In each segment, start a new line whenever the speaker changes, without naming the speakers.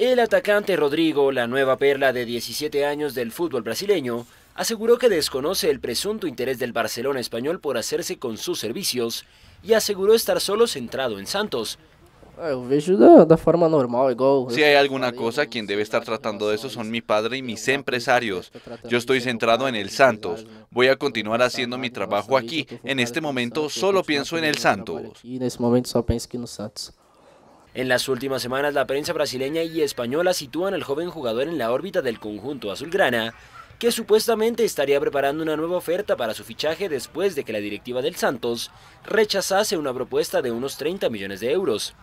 El atacante Rodrigo, la nueva perla de 17 años del fútbol brasileño, aseguró que desconoce el presunto interés del Barcelona español por hacerse con sus servicios y aseguró estar solo centrado en Santos. Eh, si
hay alguna cosa, quien debe estar tratando de eso son mi padre y mis empresarios. Yo estoy centrado en el Santos. Voy a continuar haciendo mi trabajo aquí. En este momento solo pienso en el Santos. Este
en las últimas semanas la prensa brasileña y española sitúan al joven jugador en la órbita del conjunto azulgrana, que supuestamente estaría preparando una nueva oferta para su fichaje después de que la directiva del Santos rechazase una propuesta de unos 30 millones de euros.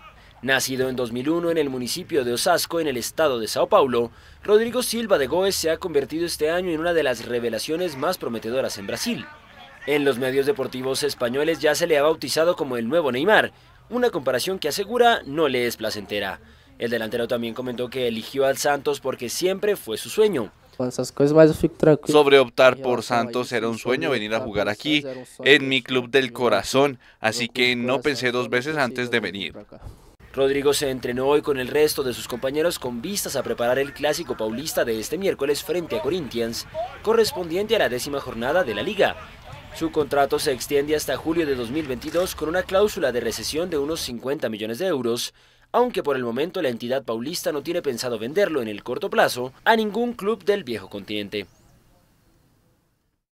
Nacido en 2001 en el municipio de Osasco, en el estado de Sao Paulo, Rodrigo Silva de Goes se ha convertido este año en una de las revelaciones más prometedoras en Brasil. En los medios deportivos españoles ya se le ha bautizado como el nuevo Neymar, una comparación que asegura no le es placentera. El delantero también comentó que eligió al Santos porque siempre fue su sueño.
Sobre optar por Santos era un sueño venir a jugar aquí, en mi club del corazón, así que no pensé dos veces antes de venir.
Rodrigo se entrenó hoy con el resto de sus compañeros con vistas a preparar el clásico paulista de este miércoles frente a Corinthians, correspondiente a la décima jornada de la liga, su contrato se extiende hasta julio de 2022 con una cláusula de recesión de unos 50 millones de euros, aunque por el momento la entidad paulista no tiene pensado venderlo en el corto plazo a ningún club del viejo continente.